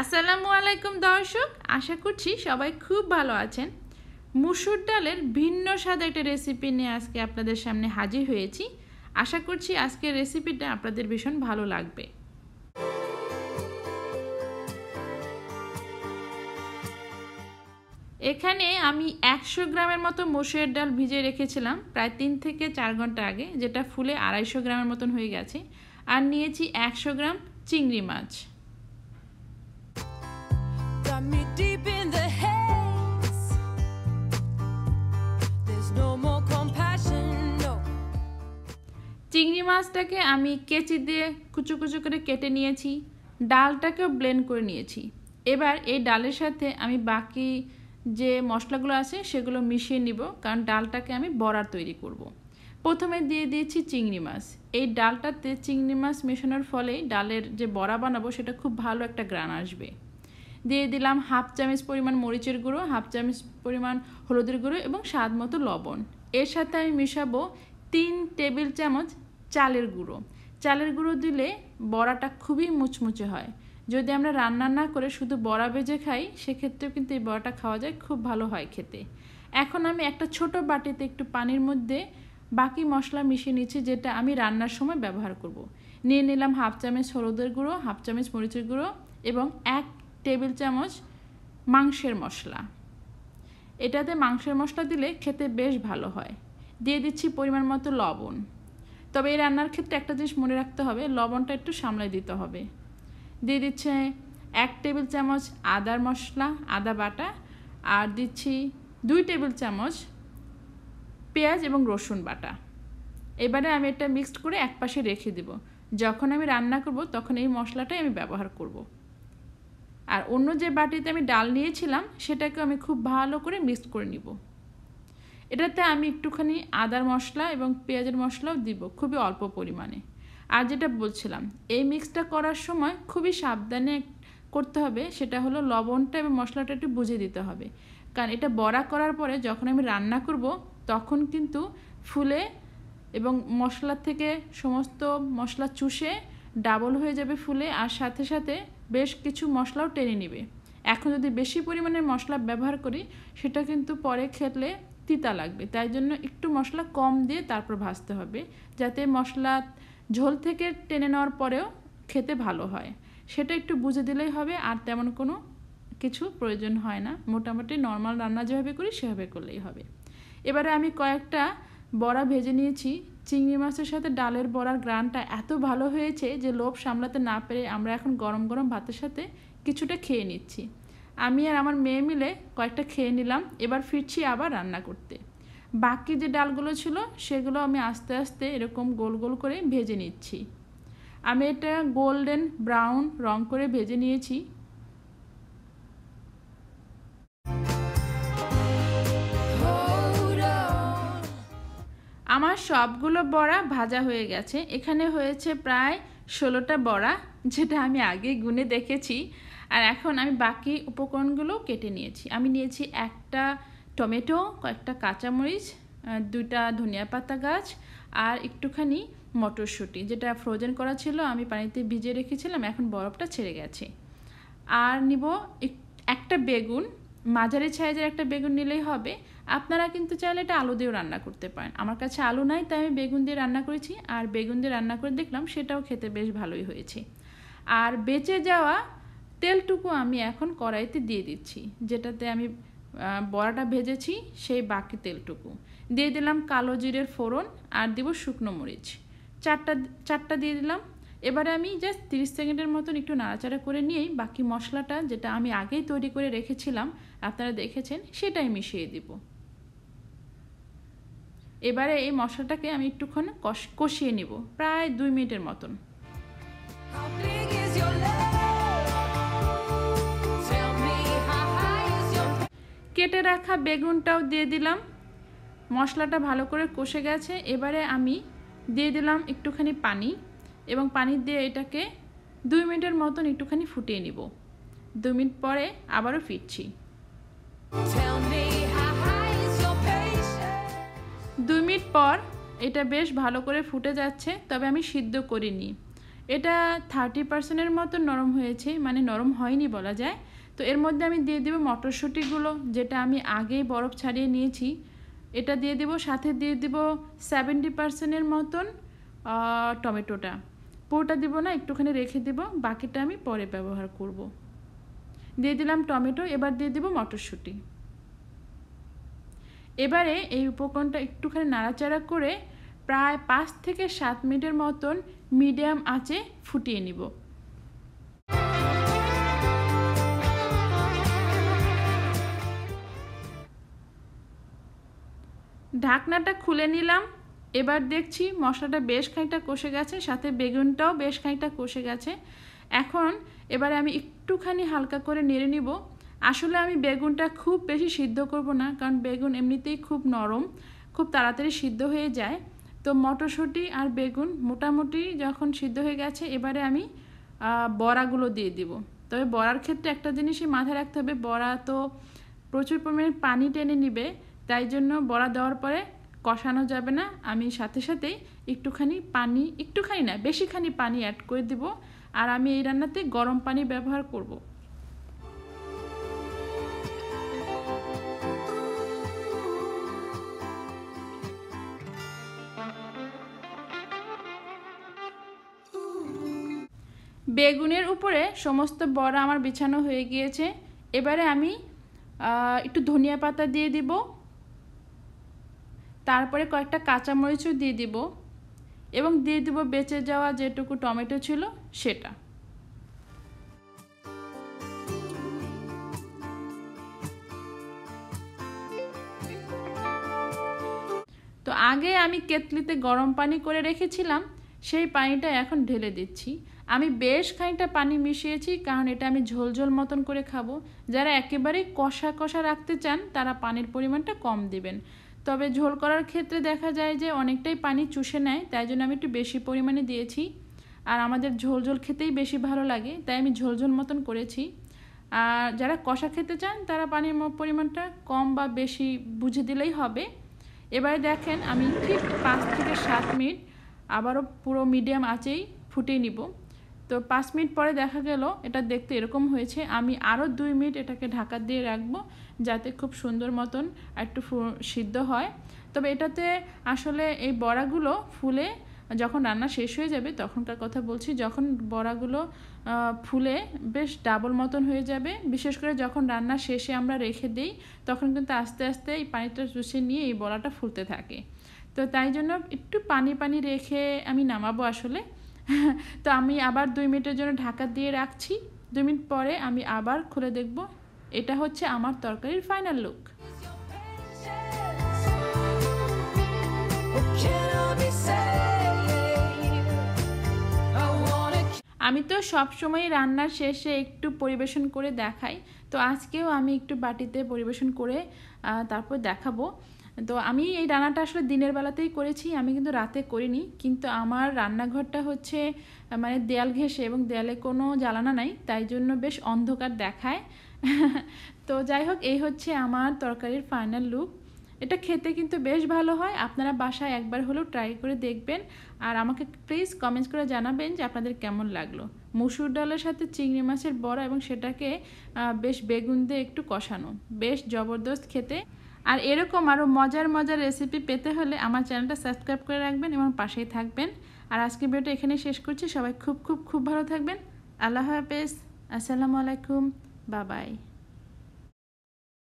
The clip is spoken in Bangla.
আসসালামু আলাইকুম দর্শক আশা করছি সবাই খুব ভালো আছেন মুসুর ডালের ভিন্ন স্বাদের একটা রেসিপি নিয়ে আজকে আপনাদের সামনে হাজির হয়েছি আশা করছি আজকের রেসিপিটা আপনাদের ভীষণ ভালো লাগবে এখানে আমি একশো গ্রামের মতো মসুরের ডাল ভিজে রেখেছিলাম প্রায় তিন থেকে চার ঘন্টা আগে যেটা ফুলে আড়াইশো গ্রামের মতন হয়ে গেছে আর নিয়েছি একশো গ্রাম চিংড়ি মাছ চিংড়ি মাছটাকে আমি কেচি দিয়ে কুচু কুচু করে কেটে নিয়েছি ডালটাকেও ব্লেন্ড করে নিয়েছি এবার এই ডালের সাথে আমি বাকি যে মশলাগুলো আছে সেগুলো মিশিয়ে নিব কারণ ডালটাকে আমি বড়া তৈরি করব। প্রথমে দিয়ে দিয়েছি চিংড়ি মাছ এই ডালটাতে চিংড়ি মাছ মেশানোর ফলে ডালের যে বড়া বানাবো সেটা খুব ভালো একটা গ্রান আসবে দিয়ে দিলাম হাফ চামচ পরিমাণ মরিচের গুঁড়ো হাফ চামচ পরিমাণ হলুদের গুঁড়ো এবং স্বাদ মতো লবণ এর সাথে আমি মিশাবো তিন টেবিল চামচ চালের গুঁড়ো চালের গুঁড়ো দিলে বড়াটা খুবই মুচমুচে হয় যদি আমরা রান্না না করে শুধু বড়া বেজে খাই সেক্ষেত্রেও কিন্তু এই বড়াটা খাওয়া যায় খুব ভালো হয় খেতে এখন আমি একটা ছোট বাটিতে একটু পানির মধ্যে বাকি মশলা মিশিয়ে নিচ্ছি যেটা আমি রান্নার সময় ব্যবহার করব। নিয়ে নিলাম হাফ চামচ হলুদের গুঁড়ো হাফ চামচ মরিচের গুঁড়ো এবং এক টেবিল চামচ মাংসের মশলা এটাতে মাংসের মশলা দিলে খেতে বেশ ভালো হয় দিয়ে দিচ্ছি পরিমাণ মতো লবণ তবে এই রান্নার ক্ষেত্রে একটা জিনিস মনে রাখতে হবে লবণটা একটু সামলাই দিতে হবে দিয়ে দিচ্ছে এক টেবিল চামচ আদার মশলা আদা বাটা আর দিচ্ছি দুই টেবিল চামচ পেঁয়াজ এবং রসুন বাটা এবারে আমি এটা মিক্সড করে এক পাশে রেখে দেব যখন আমি রান্না করব তখন এই মশলাটাই আমি ব্যবহার করব আর অন্য যে বাটিতে আমি ডাল নিয়েছিলাম সেটাকে আমি খুব ভালো করে মিক্সড করে নিব এটাতে আমি একটুখানি আদার মশলা এবং পেঁয়াজের মশলাও দিব খুবই অল্প পরিমাণে আর যেটা বলছিলাম এই মিক্সটা করার সময় খুবই সাবধানে করতে হবে সেটা হলো লবণটা এবং মশলাটা একটু বুঝে দিতে হবে কারণ এটা বড়া করার পরে যখন আমি রান্না করব তখন কিন্তু ফুলে এবং মশলার থেকে সমস্ত মশলা চুষে ডাবল হয়ে যাবে ফুলে আর সাথে সাথে বেশ কিছু মশলাও টেনে নেবে এখন যদি বেশি পরিমাণে মশলা ব্যবহার করি সেটা কিন্তু পরে খেলে তিতা লাগবে তাই জন্য একটু মশলা কম দিয়ে তারপর ভাজতে হবে যাতে মশলা ঝোল থেকে টেনে নেওয়ার পরেও খেতে ভালো হয় সেটা একটু বুঝে দিলেই হবে আর তেমন কোনো কিছু প্রয়োজন হয় না মোটামুটি নর্মাল রান্না যেভাবে করি সেভাবে করলেই হবে এবারে আমি কয়েকটা বড়া ভেজে নিয়েছি চিংড়ি মাছের সাথে ডালের বড়ার গ্রানটা এত ভালো হয়েছে যে লোভ সামলাতে না পেরে আমরা এখন গরম গরম ভাতের সাথে কিছুটা খেয়ে নিচ্ছি আমি আর আমার মেয়ে মিলে কয়েকটা খেয়ে নিলাম এবার ফিরছি আবার রান্না করতে বাকি যে ডালগুলো ছিল সেগুলো আমি আস্তে আস্তে এরকম গোল গোল করে ভেজে নিচ্ছি আমি এটা গোল্ডেন ব্রাউন রং করে ভেজে নিয়েছি আমার সবগুলো বড়া ভাজা হয়ে গেছে এখানে হয়েছে প্রায় ষোলোটা বড়া যেটা আমি আগে গুনে দেখেছি আর এখন আমি বাকি উপকরণগুলো কেটে নিয়েছি আমি নিয়েছি একটা টমেটো কয়েকটা কাঁচামরিচ দুইটা ধনিয়া পাতা গাছ আর একটুখানি মটরশুঁটি যেটা ফ্রোজেন করা ছিল আমি পানিতে ভিজিয়ে রেখেছিলাম এখন বরফটা ছেড়ে গেছে আর নিব একটা বেগুন মাঝারি সাইজের একটা বেগুন নিলেই হবে আপনারা কিন্তু চাইলে এটা আলু দিয়েও রান্না করতে পারেন আমার কাছে আলু নাই তাই আমি বেগুন দিয়ে রান্না করেছি আর বেগুন দিয়ে রান্না করে দেখলাম সেটাও খেতে বেশ ভালোই হয়েছে আর বেঁচে যাওয়া তেলটুকু আমি এখন কড়াইতে দিয়ে দিচ্ছি যেটাতে আমি বড়াটা ভেজেছি সেই বাকি তেলটুকু দিয়ে দিলাম কালো জিরের ফোড়ন আর দিব শুকনো মরিচ চারটা চারটা দিয়ে দিলাম এবারে আমি জাস্ট তিরিশ সেকেন্ডের মতন একটু নাড়াচাড়া করে নিয়েই বাকি মশলাটা যেটা আমি আগেই তৈরি করে রেখেছিলাম আপনারা দেখেছেন সেটাই মিশিয়ে দিব এবারে এই মশলাটাকে আমি একটুক্ষণ কষিয়ে নিব প্রায় দুই মিনিটের মতন কেটে রাখা বেগুনটাও দিয়ে দিলাম মশলাটা ভালো করে কষে গেছে এবারে আমি দিয়ে দিলাম একটুখানি পানি এবং পানি দিয়ে এটাকে দুই মিনিটের মতন একটুখানি ফুটিয়ে নিব দুই মিনিট পরে আবারও ফিরছি দুই মিনিট পর এটা বেশ ভালো করে ফুটে যাচ্ছে তবে আমি সিদ্ধ করিনি এটা থার্টি পার্সেন্টের মতো নরম হয়েছে মানে নরম হয়নি বলা যায় তো এর মধ্যে আমি দিয়ে দেবো মটরশুঁটিগুলো যেটা আমি আগেই বরফ ছাড়িয়ে নিয়েছি এটা দিয়ে দেবো সাথে দিয়ে দেবো সেভেন্টি পার্সেন্টের মতন টমেটোটা পুরোটা দেবো না একটুখানি রেখে দেব বাকিটা আমি পরে ব্যবহার করব। দিয়ে দিলাম টমেটো এবার দিয়ে দেবো মটরশুঁটি এবারে এই উপকরণটা একটুখানি নাড়াচাড়া করে প্রায় পাঁচ থেকে সাত মিনিটের মতন মিডিয়াম আঁচে ফুটিয়ে নিব ঢাকনাটা খুলে নিলাম এবার দেখছি মশলাটা বেশ খানিকটা কষে গেছে সাথে বেগুনটাও বেশ খানিকটা কষে গেছে এখন এবারে আমি একটুখানি হালকা করে নেড়ে নিব আসলে আমি বেগুনটা খুব বেশি সিদ্ধ করব না কারণ বেগুন এমনিতেই খুব নরম খুব তাড়াতাড়ি সিদ্ধ হয়ে যায় তো মটরশুঁটি আর বেগুন মোটামুটি যখন সিদ্ধ হয়ে গেছে এবারে আমি বড়াগুলো দিয়ে দিব তবে বড়ার ক্ষেত্রে একটা জিনিসই মাথায় রাখতে হবে বড়া তো প্রচুর পরিমাণে পানি টেনে নিবে তাই জন্য বড়া দেওয়ার পরে কষানো যাবে না আমি সাথে সাথেই একটুখানি পানি একটুখানি না বেশিখানি পানি অ্যাড করে দিব আর আমি এই রান্নাতে গরম পানি ব্যবহার করব। বেগুনের উপরে সমস্ত বড়া আমার বিছানো হয়ে গিয়েছে এবারে আমি একটু ধনিয়া পাতা দিয়ে দিব তারপরে কয়েকটা কাঁচামরিচও দিয়ে দিব এবং দিয়ে দিব বেঁচে যাওয়া যেটুকু টমেটো ছিল সেটা তো আগে আমি কেতলিতে গরম পানি করে রেখেছিলাম সেই পানিটা এখন ঢেলে দিচ্ছি আমি বেশ খানিকটা পানি মিশিয়েছি কারণ এটা আমি ঝোলঝোল মতন করে খাবো যারা একেবারেই কষা কষা রাখতে চান তারা পানির পরিমাণটা কম দিবেন তবে ঝোল করার ক্ষেত্রে দেখা যায় যে অনেকটাই পানি চুষে নেয় তাই জন্য আমি একটু বেশি পরিমাণে দিয়েছি আর আমাদের ঝোল ঝোল খেতেই বেশি ভালো লাগে তাই আমি ঝোলঝোল মতন করেছি আর যারা কষা খেতে চান তারা পানির পরিমাণটা কম বা বেশি বুঝে দিলেই হবে এবারে দেখেন আমি ঠিক পাঁচ থেকে সাত মিনিট আবারও পুরো মিডিয়াম আঁচেই ফুটিয়ে নিব তো পাঁচ মিনিট পরে দেখা গেল এটা দেখতে এরকম হয়েছে আমি আরও দুই মিনিট এটাকে ঢাকা দিয়ে রাখবো যাতে খুব সুন্দর মতন একটু সিদ্ধ হয় তবে এটাতে আসলে এই বড়াগুলো ফুলে যখন রান্না শেষ হয়ে যাবে তখনকার কথা বলছি যখন বড়াগুলো ফুলে বেশ ডাবল মতন হয়ে যাবে বিশেষ করে যখন রান্না শেষে আমরা রেখে দিই তখন কিন্তু আস্তে আস্তে এই পানিটা চুষে নিয়ে এই বড়াটা ফুলতে থাকে তো তাই জন্য একটু পানি পানি রেখে আমি নামাবো আসলে তো আমি আবার দুই মিনিটের জন্য ঢাকা দিয়ে রাখছি দুই মিনিট পরে আমি আবার খুলে দেখব এটা হচ্ছে আমার তরকারির ফাইনাল লুক আমি তো সবসময় রান্নার শেষে একটু পরিবেশন করে দেখাই তো আজকেও আমি একটু বাটিতে পরিবেশন করে তারপর দেখাবো তো আমি এই রান্নাটা আসলে দিনের বেলাতেই করেছি আমি কিন্তু রাতে করিনি কিন্তু আমার রান্নাঘরটা হচ্ছে মানে দেয়াল ঘেসে এবং দেয়ালে কোনো জ্বালানা নাই তাই জন্য বেশ অন্ধকার দেখায় তো যাই হোক এই হচ্ছে আমার তরকারির ফাইনাল লুক এটা খেতে কিন্তু বেশ ভালো হয় আপনারা বাসায় একবার হলেও ট্রাই করে দেখবেন আর আমাকে প্লিজ কমেন্টস করে জানাবেন যে আপনাদের কেমন লাগলো মুসুর ডালের সাথে চিংড়ি মাছের বড়া এবং সেটাকে বেশ বেগুন দিয়ে একটু কষানো বেশ জবরদস্ত খেতে আর এরকম আরও মজার মজার রেসিপি পেতে হলে আমার চ্যানেলটা সাবস্ক্রাইব করে রাখবেন এবং পাশেই থাকবেন আর আজকে ভিডিওটা এখানেই শেষ করছি সবাই খুব খুব খুব ভালো থাকবেন আল্লাহ হাফেজ আসসালামু আলাইকুম বাবাই